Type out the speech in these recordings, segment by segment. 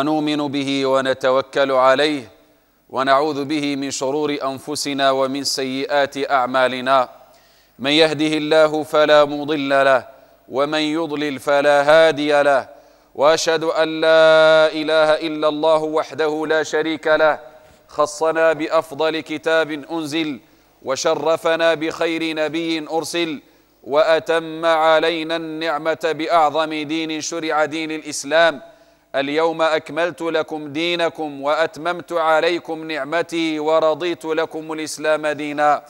ونؤمن به ونتوكل عليه ونعوذ به من شرور أنفسنا ومن سيئات أعمالنا من يهده الله فلا مضل له ومن يضلل فلا هادي له وأشهد أن لا إله إلا الله وحده لا شريك له خصنا بأفضل كتاب أنزل وشرفنا بخير نبي أرسل وأتم علينا النعمة بأعظم دين شرع دين الإسلام اليوم أكملت لكم دينكم وأتممت عليكم نعمتي ورضيت لكم الإسلام دينا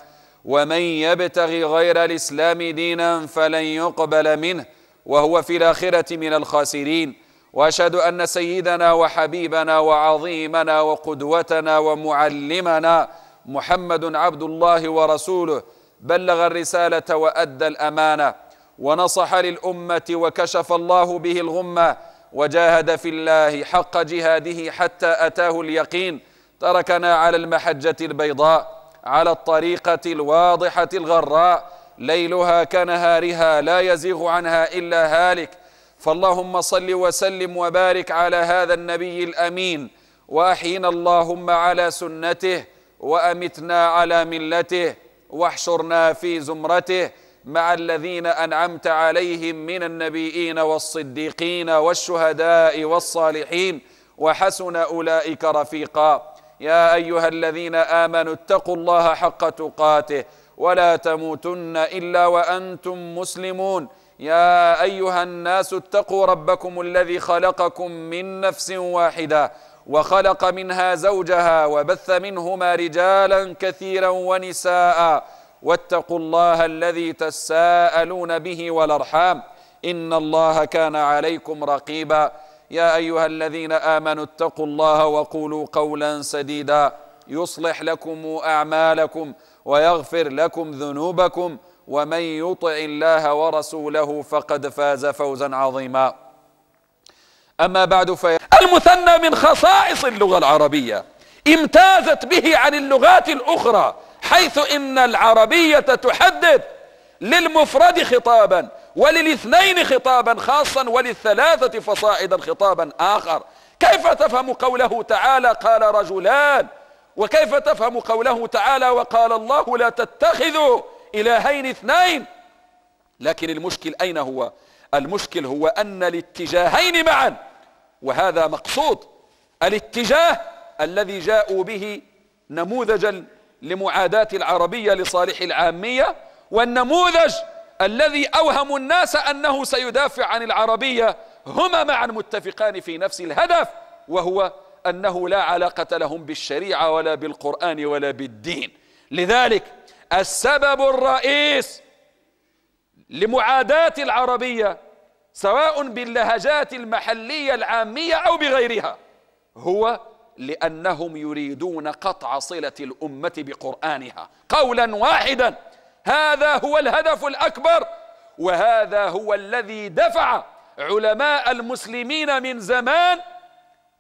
ومن يبتغي غير الإسلام دينا فلن يقبل منه وهو في الآخرة من الخاسرين وأشهد أن سيدنا وحبيبنا وعظيمنا وقدوتنا ومعلمنا محمد عبد الله ورسوله بلغ الرسالة وأدى الأمانة ونصح للأمة وكشف الله به الغمة وجاهد في الله حق جهاده حتى أتاه اليقين تركنا على المحجة البيضاء على الطريقة الواضحة الغراء ليلها كنهارها لا يزيغ عنها إلا هالك فاللهم صل وسلم وبارك على هذا النبي الأمين وأحينا اللهم على سنته وأمتنا على ملته واحشرنا في زمرته مع الذين أنعمت عليهم من النبيين والصديقين والشهداء والصالحين وحسن أولئك رفيقا يا أيها الذين آمنوا اتقوا الله حق تقاته ولا تموتن إلا وأنتم مسلمون يا أيها الناس اتقوا ربكم الذي خلقكم من نفس واحدة وخلق منها زوجها وبث منهما رجالا كثيرا ونساءً واتقوا الله الذي تساءلون به والارحام ان الله كان عليكم رقيبا يا ايها الذين امنوا اتقوا الله وقولوا قولا سديدا يصلح لكم اعمالكم ويغفر لكم ذنوبكم ومن يطع الله ورسوله فقد فاز فوزا عظيما اما بعد في المثنى من خصائص اللغه العربيه امتازت به عن اللغات الاخرى حيث إن العربية تحدد للمفرد خطابا وللاثنين خطابا خاصا وللثلاثة فصاعدا خطابا آخر كيف تفهم قوله تعالى قال رجلان وكيف تفهم قوله تعالى وقال الله لا تتخذوا إلهين اثنين لكن المشكل أين هو المشكل هو أن الاتجاهين معا وهذا مقصود الاتجاه الذي جاءوا به نموذجا لمعاداة العربية لصالح العامية والنموذج الذي أوهم الناس أنه سيدافع عن العربية هما معا متفقان في نفس الهدف وهو أنه لا علاقة لهم بالشريعة ولا بالقرآن ولا بالدين لذلك السبب الرئيس لمعاداة العربية سواء باللهجات المحلية العامية أو بغيرها هو لأنهم يريدون قطع صلة الأمة بقرآنها قولا واحدا هذا هو الهدف الأكبر وهذا هو الذي دفع علماء المسلمين من زمان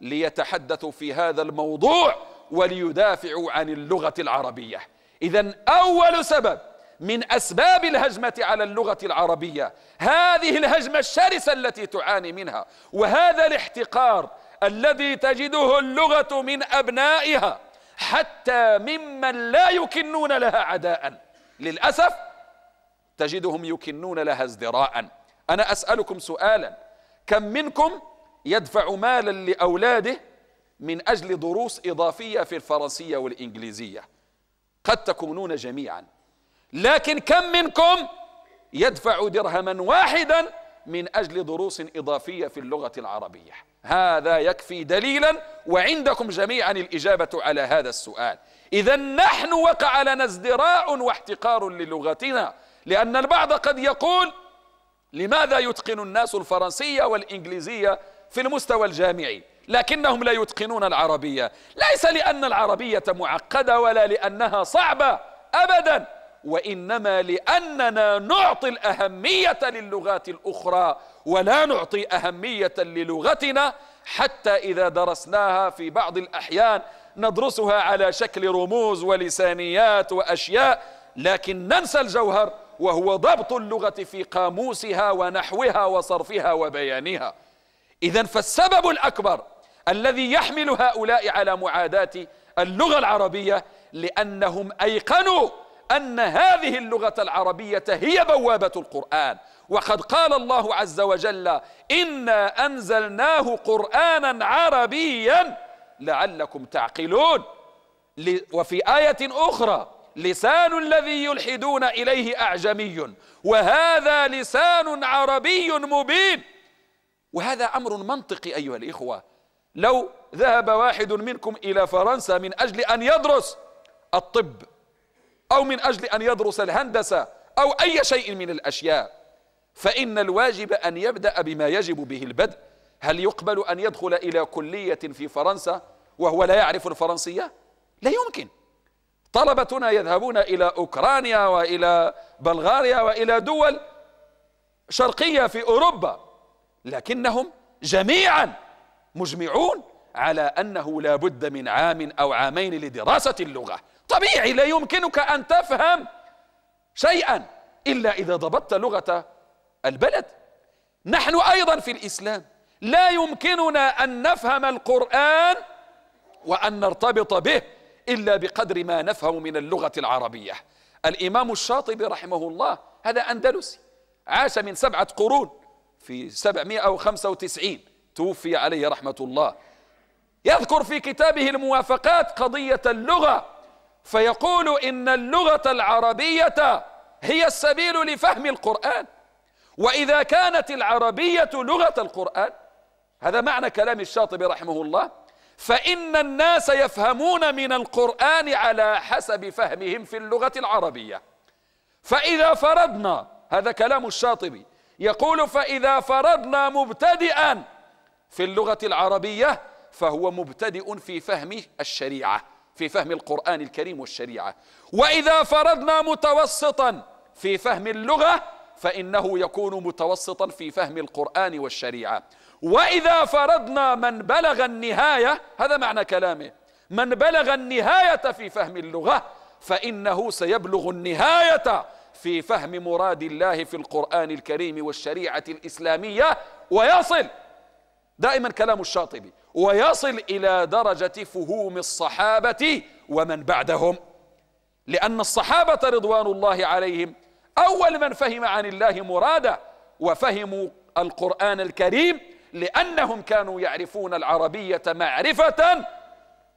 ليتحدثوا في هذا الموضوع وليدافعوا عن اللغة العربية إذا أول سبب من أسباب الهجمة على اللغة العربية هذه الهجمة الشرسة التي تعاني منها وهذا الاحتقار الذي تجده اللغة من أبنائها حتى ممن لا يكنون لها عداء للأسف تجدهم يكنون لها ازدراء أنا أسألكم سؤالا كم منكم يدفع مالا لأولاده من أجل دروس إضافية في الفرنسية والإنجليزية قد تكونون جميعا لكن كم منكم يدفع درهما واحدا من أجل دروس إضافية في اللغة العربية هذا يكفي دليلا وعندكم جميعا الإجابة على هذا السؤال إذا نحن وقع لنا ازدراء واحتقار للغتنا لأن البعض قد يقول لماذا يتقن الناس الفرنسية والإنجليزية في المستوى الجامعي لكنهم لا يتقنون العربية ليس لأن العربية معقدة ولا لأنها صعبة أبدا وانما لاننا نعطي الاهميه للغات الاخرى ولا نعطي اهميه للغتنا حتى اذا درسناها في بعض الاحيان ندرسها على شكل رموز ولسانيات واشياء لكن ننسى الجوهر وهو ضبط اللغه في قاموسها ونحوها وصرفها وبيانها اذا فالسبب الاكبر الذي يحمل هؤلاء على معاداه اللغه العربيه لانهم ايقنوا أن هذه اللغة العربية هي بوابة القرآن وقد قال الله عز وجل إنا أنزلناه قرآنا عربيا لعلكم تعقلون وفي آية أخرى لسان الذي يلحدون إليه أعجمي وهذا لسان عربي مبين وهذا أمر منطقي أيها الإخوة لو ذهب واحد منكم إلى فرنسا من أجل أن يدرس الطب أو من أجل أن يدرس الهندسة أو أي شيء من الأشياء فإن الواجب أن يبدأ بما يجب به البدء هل يقبل أن يدخل إلى كلية في فرنسا وهو لا يعرف الفرنسية؟ لا يمكن طلبتنا يذهبون إلى أوكرانيا وإلى بلغاريا وإلى دول شرقية في أوروبا لكنهم جميعا مجمعون على أنه لا بد من عام أو عامين لدراسة اللغة طبيعي لا يمكنك أن تفهم شيئا إلا إذا ضبطت لغة البلد نحن أيضا في الإسلام لا يمكننا أن نفهم القرآن وأن نرتبط به إلا بقدر ما نفهم من اللغة العربية الإمام الشاطبي رحمه الله هذا أندلسي عاش من سبعة قرون في 795 توفي عليه رحمة الله يذكر في كتابه الموافقات قضية اللغة فيقول إن اللغة العربية هي السبيل لفهم القرآن وإذا كانت العربية لغة القرآن هذا معنى كلام الشاطبي رحمه الله فإن الناس يفهمون من القرآن على حسب فهمهم في اللغة العربية فإذا فرضنا هذا كلام الشاطبي يقول فإذا فرضنا مبتدئا في اللغة العربية فهو مبتدئ في فهم الشريعة في فهم القرآن الكريم والشريعة وإذا فرضنا متوسطا في فهم اللغة فإنه يكون متوسطا في فهم القرآن والشريعة وإذا فرضنا من بلغ النهاية هذا معنى كلامه من بلغ النهاية في فهم اللغة فإنه سيبلغ النهاية في فهم مراد الله في القرآن الكريم والشريعة الإسلامية ويصل دائما كلام الشاطبي ويصل إلى درجة فهوم الصحابة ومن بعدهم لأن الصحابة رضوان الله عليهم أول من فهم عن الله مراده وفهموا القرآن الكريم لأنهم كانوا يعرفون العربية معرفة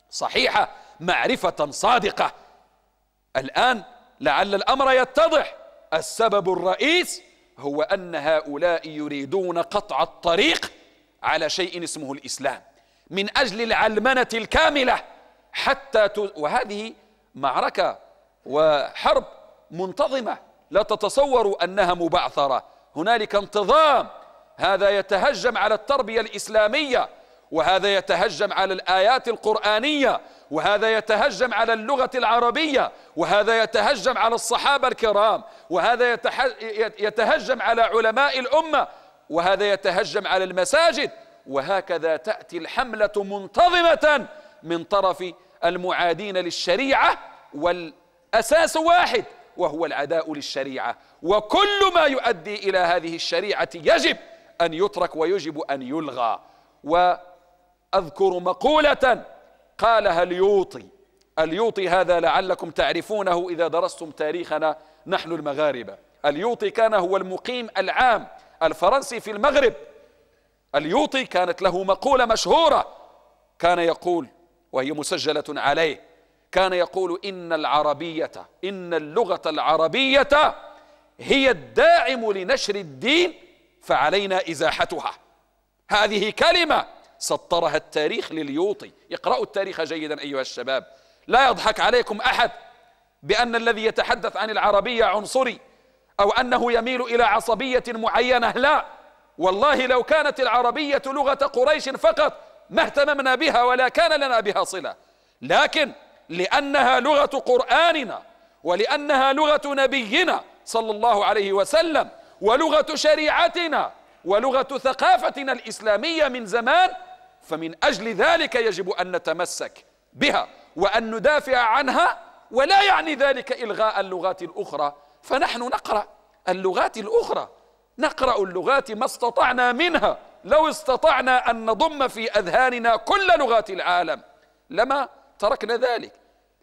صحيحة معرفة صادقة الآن لعل الأمر يتضح السبب الرئيس هو أن هؤلاء يريدون قطع الطريق على شيء اسمه الإسلام من أجل العلمنة الكاملة حتى ت... وهذه معركة وحرب منتظمة لا تتصوروا أنها مبعثرة هنالك انتظام هذا يتهجم على التربية الإسلامية وهذا يتهجم على الآيات القرآنية وهذا يتهجم على اللغة العربية وهذا يتهجم على الصحابة الكرام وهذا يتهجم على علماء الأمة وهذا يتهجم على المساجد وهكذا تأتي الحملة منتظمة من طرف المعادين للشريعة والأساس واحد وهو العداء للشريعة وكل ما يؤدي إلى هذه الشريعة يجب أن يترك ويجب أن يلغى وأذكر مقولة قالها اليوطي اليوطي هذا لعلكم تعرفونه إذا درستم تاريخنا نحن المغاربة اليوطي كان هو المقيم العام الفرنسي في المغرب اليوطي كانت له مقولة مشهورة كان يقول وهي مسجلة عليه كان يقول إن العربية إن اللغة العربية هي الداعم لنشر الدين فعلينا إزاحتها هذه كلمة سطرها التاريخ لليوطي اقرأوا التاريخ جيدا أيها الشباب لا يضحك عليكم أحد بأن الذي يتحدث عن العربية عنصري أو أنه يميل إلى عصبية معينة لا والله لو كانت العربية لغة قريش فقط ما اهتممنا بها ولا كان لنا بها صلة لكن لأنها لغة قرآننا ولأنها لغة نبينا صلى الله عليه وسلم ولغة شريعتنا ولغة ثقافتنا الإسلامية من زمان فمن أجل ذلك يجب أن نتمسك بها وأن ندافع عنها ولا يعني ذلك إلغاء اللغات الأخرى فنحن نقرأ اللغات الأخرى نقرأ اللغات ما استطعنا منها لو استطعنا أن نضم في أذهاننا كل لغات العالم لما تركنا ذلك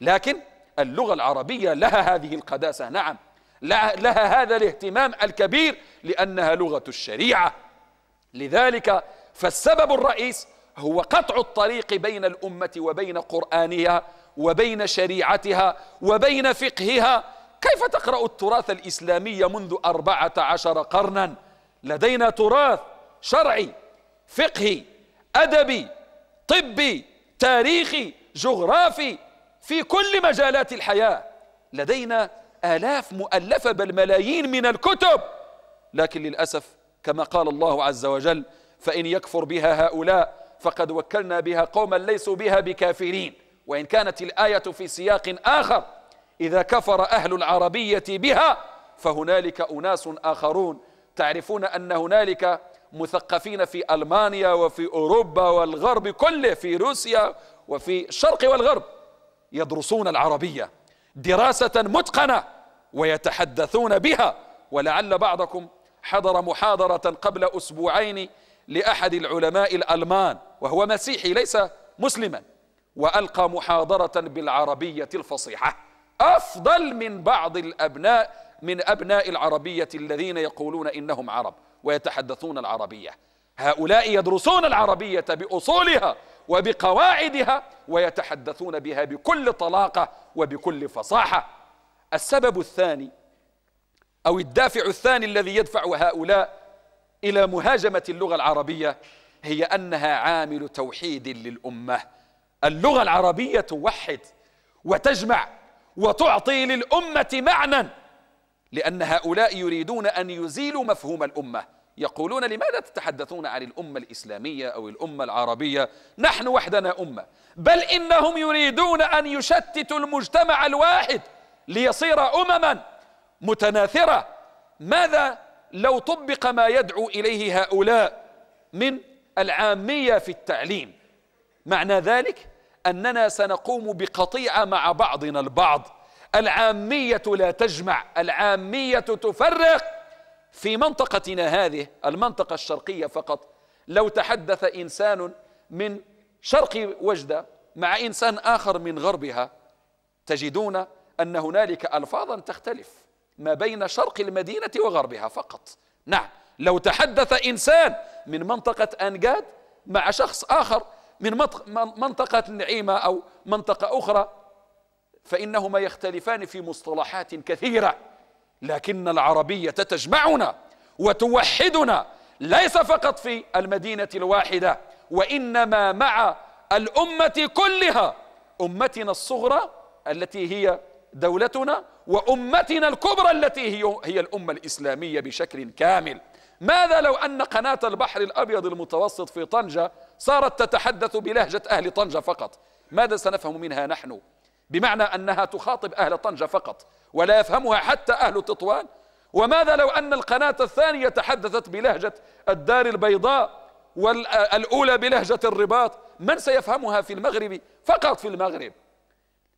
لكن اللغة العربية لها هذه القداسة نعم لها هذا الاهتمام الكبير لأنها لغة الشريعة لذلك فالسبب الرئيس هو قطع الطريق بين الأمة وبين قرآنها وبين شريعتها وبين فقهها كيف تقرأ التراث الإسلامي منذ أربعة عشر قرنا لدينا تراث شرعي فقهي أدبي طبي تاريخي جغرافي في كل مجالات الحياة لدينا آلاف مؤلفة بل ملايين من الكتب لكن للأسف كما قال الله عز وجل فإن يكفر بها هؤلاء فقد وكلنا بها قوما ليسوا بها بكافرين وإن كانت الآية في سياق آخر إذا كفر أهل العربية بها فهنالك أناس آخرون تعرفون أن هنالك مثقفين في ألمانيا وفي أوروبا والغرب كله في روسيا وفي الشرق والغرب يدرسون العربية دراسة متقنة ويتحدثون بها ولعل بعضكم حضر محاضرة قبل أسبوعين لأحد العلماء الألمان وهو مسيحي ليس مسلما وألقى محاضرة بالعربية الفصيحة أفضل من بعض الأبناء من أبناء العربية الذين يقولون إنهم عرب ويتحدثون العربية هؤلاء يدرسون العربية بأصولها وبقواعدها ويتحدثون بها بكل طلاقة وبكل فصاحة السبب الثاني أو الدافع الثاني الذي يدفع هؤلاء إلى مهاجمة اللغة العربية هي أنها عامل توحيد للأمة اللغة العربية توحد وتجمع وتعطي للأمة معنى لأن هؤلاء يريدون أن يزيلوا مفهوم الأمة يقولون لماذا تتحدثون عن الأمة الإسلامية أو الأمة العربية نحن وحدنا أمة بل إنهم يريدون أن يشتتوا المجتمع الواحد ليصير أمما متناثرة ماذا لو طبق ما يدعو إليه هؤلاء من العامية في التعليم معنى ذلك أننا سنقوم بقطيعة مع بعضنا البعض العامية لا تجمع العامية تفرق في منطقتنا هذه المنطقة الشرقية فقط لو تحدث إنسان من شرق وجدة مع إنسان آخر من غربها تجدون أن هنالك ألفاظا تختلف ما بين شرق المدينة وغربها فقط نعم لو تحدث إنسان من منطقة أنجاد مع شخص آخر من منطقة النعيمة أو منطقة أخرى فإنهما يختلفان في مصطلحات كثيرة لكن العربية تجمعنا وتوحدنا ليس فقط في المدينة الواحدة وإنما مع الأمة كلها أمتنا الصغرى التي هي دولتنا وأمتنا الكبرى التي هي, هي الأمة الإسلامية بشكل كامل ماذا لو أن قناة البحر الأبيض المتوسط في طنجة صارت تتحدث بلهجة أهل طنجة فقط ماذا سنفهم منها نحن بمعنى أنها تخاطب أهل طنجة فقط ولا يفهمها حتى أهل تطوان وماذا لو أن القناة الثانية تحدثت بلهجة الدار البيضاء والأولى بلهجة الرباط من سيفهمها في المغرب فقط في المغرب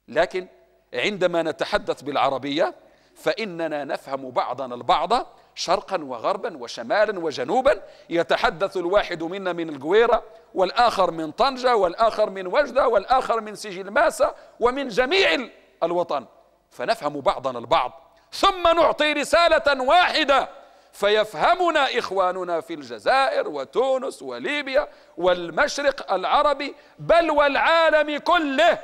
لكن عندما نتحدث بالعربية فإننا نفهم بعضنا البعض شرقا وغربا وشمالا وجنوبا يتحدث الواحد منا من الجويرة والآخر من طنجة والآخر من وجدة والآخر من سجل ماسة ومن جميع الوطن فنفهم بعضنا البعض ثم نعطي رسالة واحدة فيفهمنا إخواننا في الجزائر وتونس وليبيا والمشرق العربي بل والعالم كله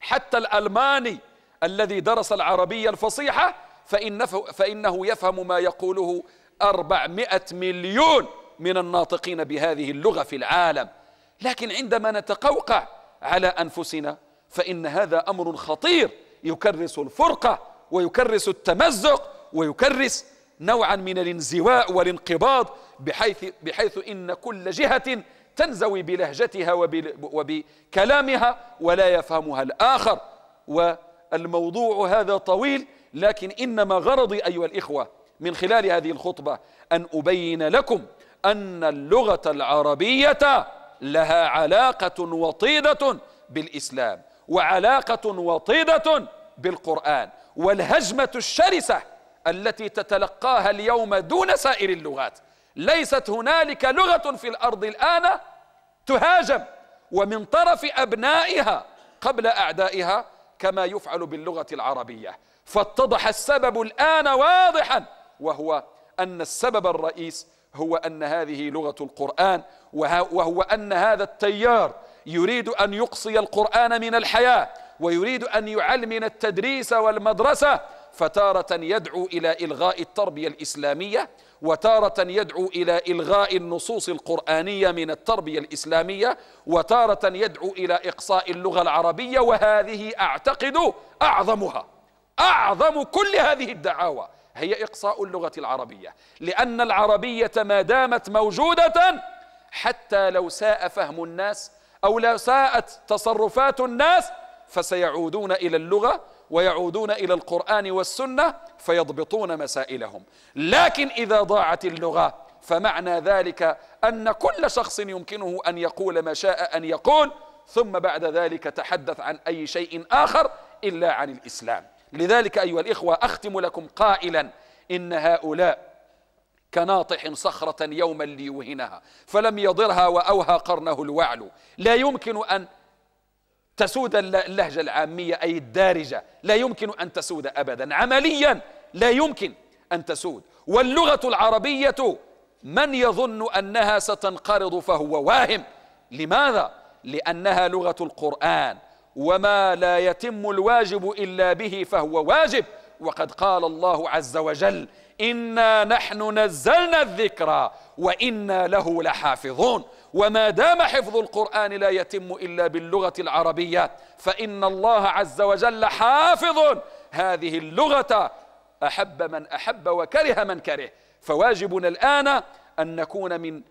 حتى الألماني الذي درس العربية الفصيحة فإنه, فإنه يفهم ما يقوله أربعمائة مليون من الناطقين بهذه اللغة في العالم لكن عندما نتقوقع على أنفسنا فإن هذا أمر خطير يكرس الفرقة ويكرس التمزق ويكرس نوعا من الانزواء والانقباض بحيث, بحيث إن كل جهة تنزوي بلهجتها وبكلامها ولا يفهمها الآخر والموضوع هذا طويل لكن إنما غرضي أيها الإخوة من خلال هذه الخطبة أن أبين لكم أن اللغة العربية لها علاقة وطيدة بالإسلام وعلاقة وطيدة بالقرآن والهجمة الشرسة التي تتلقاها اليوم دون سائر اللغات ليست هنالك لغة في الأرض الآن تهاجم ومن طرف أبنائها قبل أعدائها كما يفعل باللغة العربية فاتضح السبب الآن واضحا وهو أن السبب الرئيس هو أن هذه لغة القرآن وهو أن هذا التيار يريد أن يقصي القرآن من الحياة ويريد أن يعلمنا التدريس والمدرسة فتارة يدعو إلى إلغاء التربية الإسلامية وتارة يدعو إلى إلغاء النصوص القرآنية من التربية الإسلامية وتارة يدعو إلى إقصاء اللغة العربية وهذه أعتقد أعظمها أعظم كل هذه الدعاوى هي إقصاء اللغة العربية لأن العربية ما دامت موجودة حتى لو ساء فهم الناس أو لو ساءت تصرفات الناس فسيعودون إلى اللغة ويعودون إلى القرآن والسنة فيضبطون مسائلهم لكن إذا ضاعت اللغة فمعنى ذلك أن كل شخص يمكنه أن يقول ما شاء أن يقول ثم بعد ذلك تحدث عن أي شيء آخر إلا عن الإسلام لذلك أيها الإخوة أختم لكم قائلا إن هؤلاء كناطح صخرة يوما ليوهنها فلم يضرها وأوهى قرنه الوعل لا يمكن أن تسود اللهجة العامية أي الدارجة لا يمكن أن تسود أبدا عمليا لا يمكن أن تسود واللغة العربية من يظن أنها ستنقرض فهو واهم لماذا؟ لأنها لغة القرآن وما لا يتم الواجب الا به فهو واجب وقد قال الله عز وجل انا نحن نزلنا الذكر وانا له لحافظون وما دام حفظ القران لا يتم الا باللغه العربيه فان الله عز وجل حافظ هذه اللغه احب من احب وكره من كره فواجبنا الان ان نكون من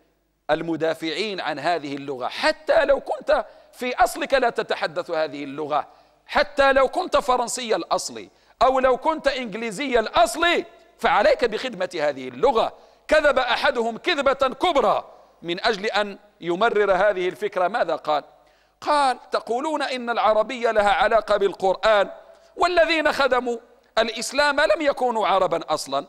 المدافعين عن هذه اللغه حتى لو كنت في أصلك لا تتحدث هذه اللغة حتى لو كنت فرنسي الأصلي أو لو كنت إنجليزي الأصلي فعليك بخدمة هذه اللغة كذب أحدهم كذبة كبرى من أجل أن يمرر هذه الفكرة ماذا قال؟ قال تقولون إن العربية لها علاقة بالقرآن والذين خدموا الإسلام لم يكونوا عربا أصلا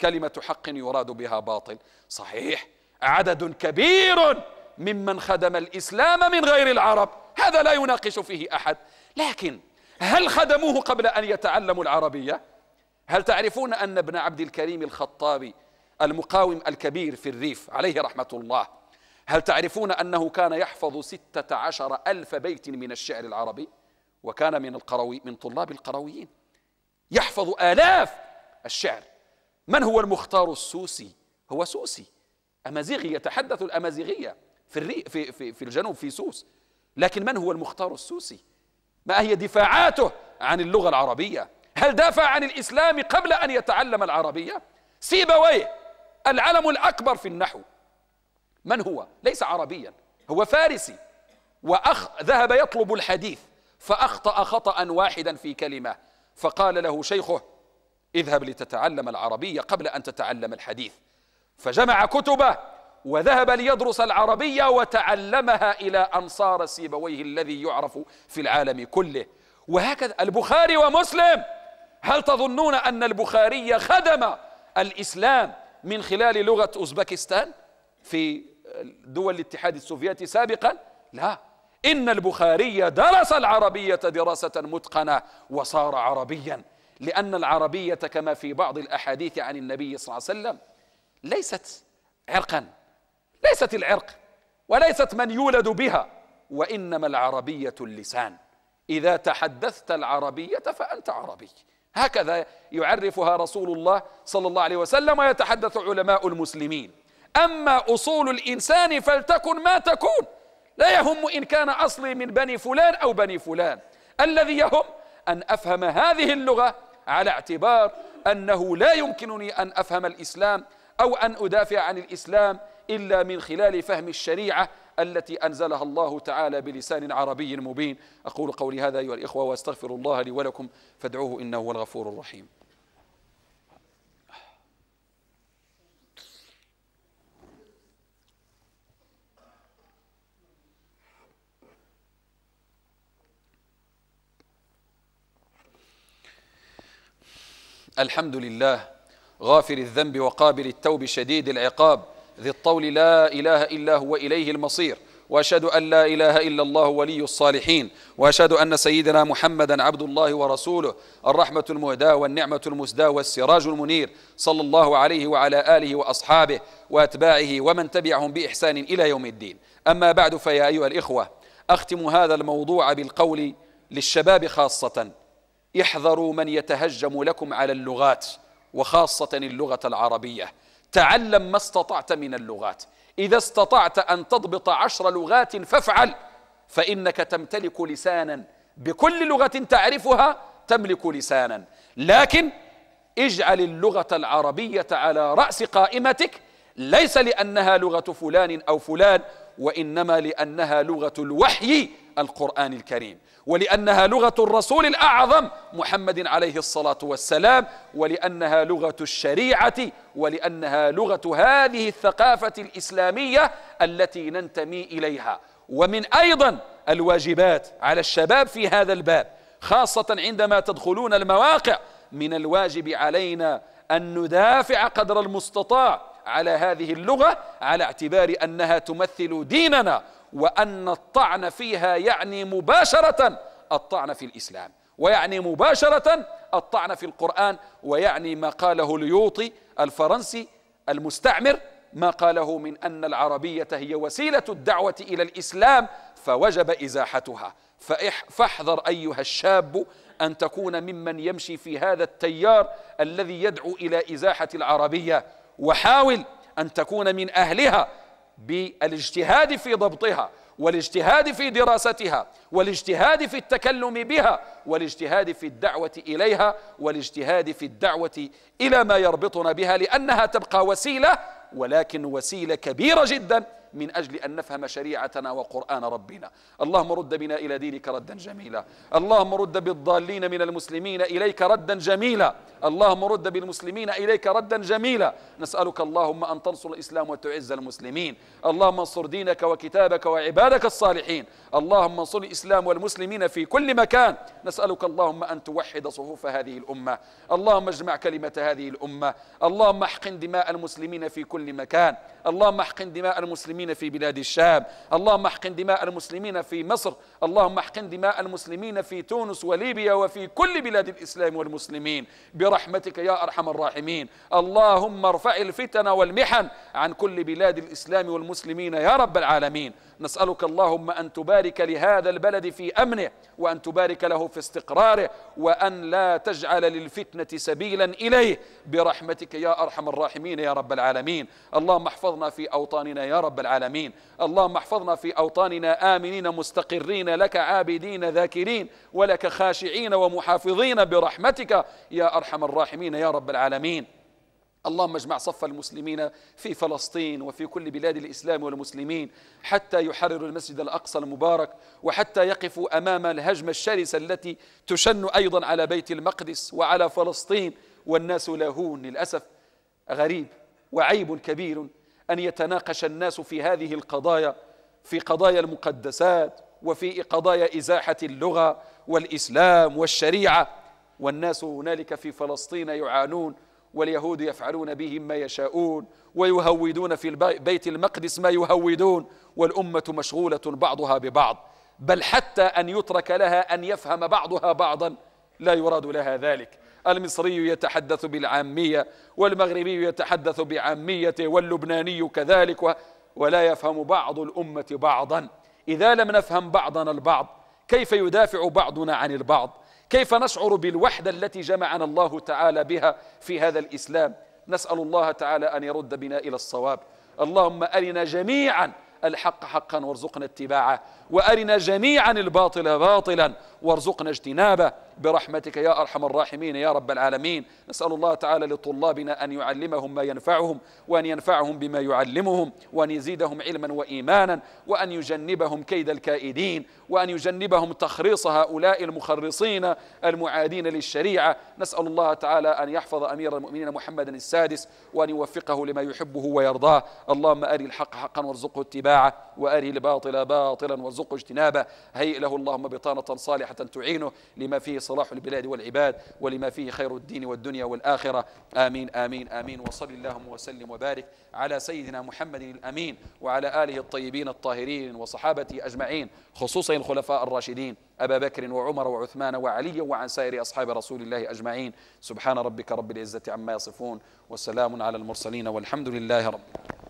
كلمة حق يراد بها باطل صحيح عدد كبير ممن خدم الإسلام من غير العرب هذا لا يناقش فيه أحد لكن هل خدموه قبل أن يتعلموا العربية؟ هل تعرفون أن ابن عبد الكريم الخطابي المقاوم الكبير في الريف عليه رحمة الله هل تعرفون أنه كان يحفظ ستة عشر ألف بيت من الشعر العربي وكان من القروي من طلاب القرويين يحفظ آلاف الشعر من هو المختار السوسي هو سوسي أمازيغي يتحدث الأمازيغية في, الري في, في, في الجنوب في سوس لكن من هو المختار السوسي ما هي دفاعاته عن اللغة العربية هل دافع عن الإسلام قبل أن يتعلم العربية سيبويه العلم الأكبر في النحو من هو ليس عربيا هو فارسي وأخ ذهب يطلب الحديث فأخطأ خطأ واحدا في كلمة فقال له شيخه اذهب لتتعلم العربية قبل أن تتعلم الحديث فجمع كتبه وذهب ليدرس العربية وتعلمها إلى أن صار سيبويه الذي يعرف في العالم كله وهكذا البخاري ومسلم هل تظنون أن البخاري خدم الإسلام من خلال لغة أوزبكستان في دول الاتحاد السوفيتي سابقا لا إن البخاري درس العربية دراسة متقنة وصار عربيا لأن العربية كما في بعض الأحاديث عن النبي صلى الله عليه وسلم ليست عرقا ليست العرق وليست من يولد بها وإنما العربية اللسان إذا تحدثت العربية فأنت عربي هكذا يعرفها رسول الله صلى الله عليه وسلم ويتحدث علماء المسلمين أما أصول الإنسان فلتكن ما تكون لا يهم إن كان أصلي من بني فلان أو بني فلان الذي يهم أن أفهم هذه اللغة على اعتبار أنه لا يمكنني أن أفهم الإسلام أو أن أدافع عن الإسلام إلا من خلال فهم الشريعة التي أنزلها الله تعالى بلسان عربي مبين أقول قولي هذا أيها الإخوة وأستغفر الله لي ولكم فادعوه إنه هو الغفور الرحيم الحمد لله غافر الذنب وقابل التوب شديد العقاب ذي الطول لا إله إلا هو إليه المصير واشهد ان لا اله الا الله ولي الصالحين واشهد ان سيدنا محمدا عبد الله ورسوله الرحمه المهداه والنعمه المسداه والسراج المنير صلى الله عليه وعلى اله واصحابه واتباعه ومن تبعهم باحسان الى يوم الدين اما بعد فيا ايها الاخوه اختم هذا الموضوع بالقول للشباب خاصه احذروا من يتهجم لكم على اللغات وخاصه اللغه العربيه تعلم ما استطعت من اللغات إذا استطعت أن تضبط عشر لغات فافعل فإنك تمتلك لسانا بكل لغة تعرفها تملك لسانا لكن اجعل اللغة العربية على رأس قائمتك ليس لأنها لغة فلان أو فلان وإنما لأنها لغة الوحي القرآن الكريم ولأنها لغة الرسول الأعظم محمد عليه الصلاة والسلام ولأنها لغة الشريعة ولأنها لغة هذه الثقافة الإسلامية التي ننتمي إليها ومن أيضا الواجبات على الشباب في هذا الباب خاصة عندما تدخلون المواقع من الواجب علينا أن ندافع قدر المستطاع على هذه اللغة على اعتبار أنها تمثل ديننا وأن الطعن فيها يعني مباشرة الطعن في الإسلام ويعني مباشرة الطعن في القرآن ويعني ما قاله ليوطي الفرنسي المستعمر ما قاله من أن العربية هي وسيلة الدعوة إلى الإسلام فوجب إزاحتها فاحذر أيها الشاب أن تكون ممن يمشي في هذا التيار الذي يدعو إلى إزاحة العربية وحاول أن تكون من أهلها بالاجتهاد في ضبطها والاجتهاد في دراستها والاجتهاد في التكلم بها والاجتهاد في الدعوة إليها والاجتهاد في الدعوة إلى ما يربطنا بها لأنها تبقى وسيلة ولكن وسيلة كبيرة جداً من أجل أن نفهم شريعتنا وقرآن ربنا اللهم رد بنا إلى دينك ردا جميلا اللهم رد بالضالين من المسلمين إليك ردا جميلا اللهم رد بالمسلمين إليك ردا جميلا نسألك اللهم أن تنصر الإسلام وتعز المسلمين اللهم انصر دينك وكتابك وعبادك الصالحين اللهم انصر الإسلام والمسلمين في كل مكان نسألك اللهم أن توحد صفوف هذه الأمة اللهم اجمع كلمة هذه الأمة اللهم احقن دماء المسلمين في كل مكان اللهم احقن دماء المسلمين في بلاد الشام اللهم احقن دماء المسلمين في مصر اللهم احقن دماء المسلمين في تونس وليبيا وفي كل بلاد الإسلام والمسلمين برحمتك يا أرحم الراحمين اللهم ارفع الفتن والمحن عن كل بلاد الإسلام والمسلمين يا رب العالمين نسألك اللهم أن تبارك لهذا البلد في أمنه وأن تبارك له في استقراره وأن لا تجعل للفتنة سبيلا إليه برحمتك يا أرحم الراحمين يا رب العالمين اللهم احفظنا في أوطاننا يا رب العالمين اللهم احفظنا في أوطاننا آمنين مستقرين لك عابدين ذاكرين ولك خاشعين ومحافظين برحمتك يا أرحم الراحمين يا رب العالمين اللهم اجمع صف المسلمين في فلسطين وفي كل بلاد الإسلام والمسلمين حتى يحرروا المسجد الأقصى المبارك وحتى يقفوا أمام الهجمة الشرسة التي تشن أيضا على بيت المقدس وعلى فلسطين والناس لاهون للأسف غريب وعيب كبير أن يتناقش الناس في هذه القضايا في قضايا المقدسات وفي قضايا إزاحة اللغة والإسلام والشريعة والناس هنالك في فلسطين يعانون واليهود يفعلون بهم ما يشاءون ويهودون في بيت المقدس ما يهودون والأمة مشغولة بعضها ببعض بل حتى أن يترك لها أن يفهم بعضها بعضا لا يراد لها ذلك المصري يتحدث بالعامية والمغربي يتحدث بعاميته واللبناني كذلك ولا يفهم بعض الأمة بعضا إذا لم نفهم بعضنا البعض كيف يدافع بعضنا عن البعض كيف نشعر بالوحدة التي جمعنا الله تعالى بها في هذا الإسلام نسأل الله تعالى أن يرد بنا إلى الصواب اللهم أرنا جميعا الحق حقا وارزقنا اتباعه وارنا جميعا الباطل باطلا وارزقنا اجتنابه برحمتك يا ارحم الراحمين يا رب العالمين نسال الله تعالى لطلابنا ان يعلمهم ما ينفعهم وان ينفعهم بما يعلمهم وان يزيدهم علما وايمانا وان يجنبهم كيد الكائدين وان يجنبهم تخريص هؤلاء المخرصين المعادين للشريعه نسال الله تعالى ان يحفظ امير المؤمنين محمدا السادس وان يوفقه لما يحبه ويرضاه اللهم اري الحق حقا وارزقه اتباعه واري الباطل باطلا وارزقه يرزق اجتنابه هيئ له اللهم بطانة صالحة تعينه لما فيه صلاح البلاد والعباد ولما فيه خير الدين والدنيا والآخرة آمين آمين آمين وصل اللهم وسلم وبارك على سيدنا محمد الأمين وعلى آله الطيبين الطاهرين وصحابته أجمعين خصوصا الخلفاء الراشدين أبا بكر وعمر وعثمان وعلي وعن سائر أصحاب رسول الله أجمعين سبحان ربك رب العزة عما يصفون وسلام على المرسلين والحمد لله رب العالمين